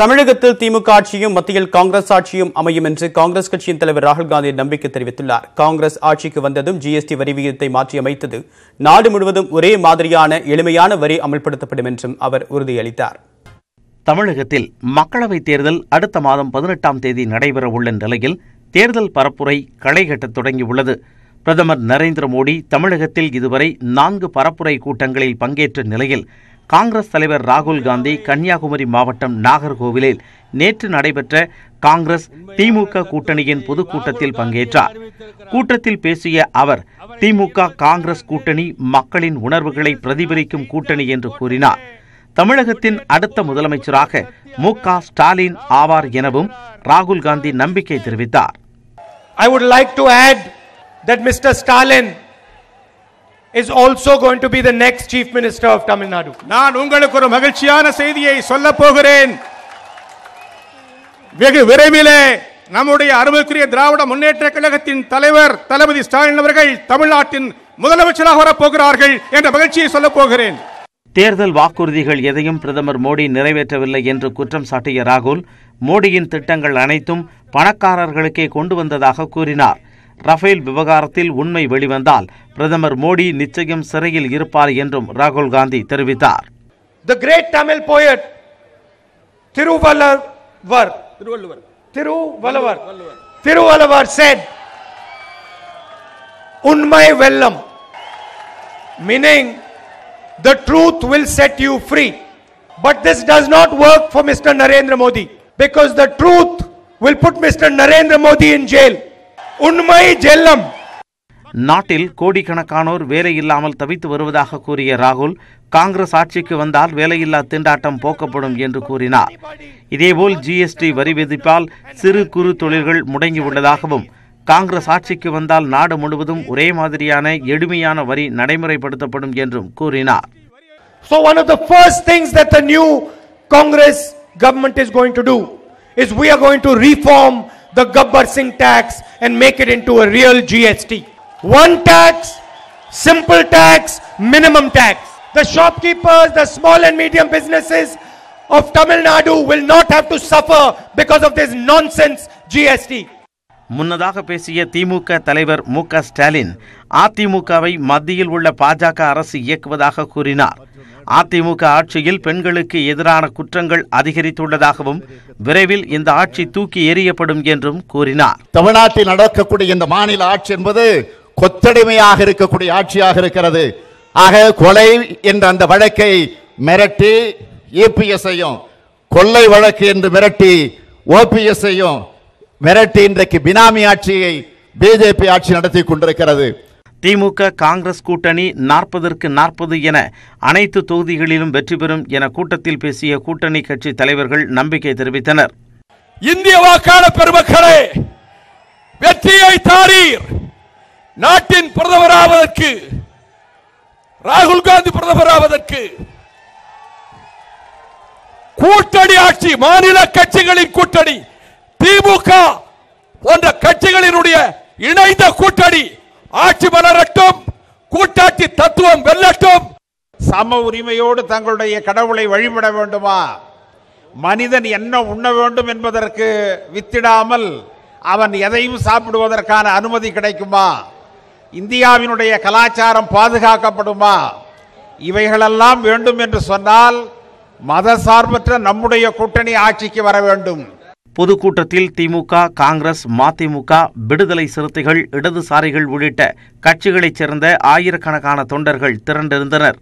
தமிழகத்தில் திமுக ஆட்சியும் மத்தியில் காங்கிரஸ் ஆட்சியும் அமையும் என்று காங்கிரஸ் கட்சியின் தலைவர் ராகுல் காந்தி நம்பிக்கை தெரிவித்துள்ளார் காங்கிரஸ் ஆட்சிக்கு வந்ததும் ஜிஎஸ்டி வரி விகிதத்தை மாற்றியமைத்தது நாடு முழுவதும் ஒரே மாதிரியான எளிமையான வரி அமல்படுத்தப்படும் என்றும் அவர் உறுதியளித்தார் தமிழகத்தில் மக்களவைத் தேர்தல் அடுத்த மாதம் பதினெட்டாம் தேதி நடைபெறவுள்ள நிலையில் தேர்தல் பரப்புரை களைகட்டத் தொடங்கியுள்ளது பிரதமர் நரேந்திர மோடி தமிழகத்தில் இதுவரை நான்கு பரப்புரை கூட்டங்களில் பங்கேற்ற நிலையில் காங்கிரஸ் தலைவர் ராகுல் காந்தி கன்னியாகுமரி மாவட்டம் நாகர்கோவிலில் நேற்று நடைபெற்ற காங்கிரஸ் திமுக கூட்டணியின் பொதுக்கூட்டத்தில் பங்கேற்றார் கூட்டத்தில் பேசிய அவர் திமுக காங்கிரஸ் கூட்டணி மக்களின் உணர்வுகளை பிரதிபலிக்கும் கூட்டணி என்று கூறினார் தமிழகத்தின் அடுத்த முதலமைச்சராக மு க ஸ்டாலின் ஆவார் எனவும் ராகுல் காந்தி நம்பிக்கை தெரிவித்தார் I would like to add that Mr. Stalin is also going to be the next chief minister of Tamil Nadu. நான் உங்களுக்கு ஒரு மகிழ்ச்சியான செய்தியை சொல்ல போகிறேன் வெகு விரைவிலே நம்முடைய அருமைக்குரிய திராவிட முன்னேற்ற கழகத்தின் தலைவர் தளபதி ஸ்டாலின் அவர்கள் தமிழ்நாட்டின் முதலமைச்சராக வரப்போகிறார்கள் என்ற மகிழ்ச்சியை சொல்ல போகிறேன் தேர்தல் வாக்குறுதிகள் எதையும் பிரதமர் மோடி நிறைவேற்றவில்லை என்று குற்றம் சாட்டிய ராகுல் மோடியின் திட்டங்கள் அனைத்தும் பணக்காரர்களுக்கே கொண்டு வந்ததாக கூறினார் ரஃபேல் விவகாரத்தில் உண்மை வெளிவந்தால் பிரதமர் மோடி நிச்சயம் சிறையில் இருப்பார் என்றும் ராகுல் காந்தி தெரிவித்தார் the great Tamil poet Thiruvalluvar Thiruvalluvar Thiruvalluvar Thiruvalluvar said உண்மை வெல்லம் meaning the truth will set you free but this does not work for mister Narendra Modi because the truth will put mister Narendra Modi in jail உண்மை ஜெல்லம் நாட்டில் கோடிக்கணக்கானோர் வேலையில்லாமல் தவித்து வருவதாக கூறிய ராகுல் காங்கிரஸ் ஆட்சிக்கு வந்தால் வேலையில்லா திண்டாட்டம் போக்கப்படும் என்று கூறினார் இதேபோல் ஜிஎஸ்டி வரி விதிப்பால் சிறு குறு தொழில்கள் முடங்கியுள்ளதாகவும் காங்கிரஸ் ஆட்சிக்கு வந்தால் நாடு முழுவதும் ஒரே மாதிரியான எளிமையான வரி நடைமுறைப்படுத்தப்படும் என்றும் கூறினார் So one of the first things that the new Congress government is going to do is we are going to reform the Gabbar Singh tax and make it into a real GST. One tax, simple tax, minimum tax. The shopkeepers, the small and medium businesses of Tamil Nadu will not have to suffer because of this nonsense GST. முன்னதாக பேசிய திமுக தலைவர் மு க ஸ்டாலின் அதிமுகவை மத்தியில் உள்ள பாஜக அரசு இயக்குவதாக கூறினார் அதிமுக ஆட்சியில் பெண்களுக்கு எதிரான குற்றங்கள் அதிகரித்துள்ளதாகவும் விரைவில் இந்த ஆட்சி தூக்கி எறியப்படும் என்றும் கூறினார் தமிழ்நாட்டில் நடக்கக்கூடிய இந்த மாநில ஆட்சி என்பது கொத்தடிமையாக இருக்கக்கூடிய ஆட்சியாக இருக்கிறது ஆக கொலை என்ற அந்த வழக்கை மிரட்டி ஏபிஎஸ்ஐயும் கொள்ளை வழக்கு என்று மிரட்டி ஓபிஎஸ்ஐயும் மிரட்டி இன்றைக்கு பினாமி ஆட்சியை பிஜேபி ஆட்சி நடத்தி கொண்டிருக்கிறது திமுக காங்கிரஸ் கூட்டணி நாற்பதற்கு நாற்பது என அனைத்து தொகுதிகளிலும் வெற்றி பெறும் என கூட்டத்தில் பேசிய கூட்டணி கட்சி தலைவர்கள் நம்பிக்கை தெரிவித்தனர் இந்திய வாக்காளர் பெருமக்களே வெற்றியை தாரீர் நாட்டின் பிரதமராவதற்கு ராகுல் காந்தி பிரதமராவதற்கு கூட்டணி ஆட்சி மாநில கட்சிகளின் கூட்டணி திமுக போன்ற கட்சிகளினுடைய இணைந்த கூட்டணி ஆட்சி மலரட்டும் கூட்டாட்சி தத்துவம் வெல்லட்டும் சம உரிமையோடு தங்களுடைய கடவுளை வழிபட வேண்டுமா மனிதன் என்ன உண்ண வேண்டும் என்பதற்கு வித்திடாமல் அவன் எதையும் சாப்பிடுவதற்கான அனுமதி கிடைக்குமா இந்தியாவினுடைய கலாச்சாரம் பாதுகாக்கப்படுமா இவைகளெல்லாம் வேண்டும் என்று சொன்னால் மத சார்பற்ற நம்முடைய கூட்டணி ஆட்சிக்கு வர வேண்டும் பொதுக்கூட்டத்தில் திமுக காங்கிரஸ் மதிமுக விடுதலை சிறுத்தைகள் இடதுசாரிகள் உள்ளிட்ட கட்சிகளைச் சேர்ந்த ஆயிரக்கணக்கான தொண்டர்கள் திரண்டிருந்தனர்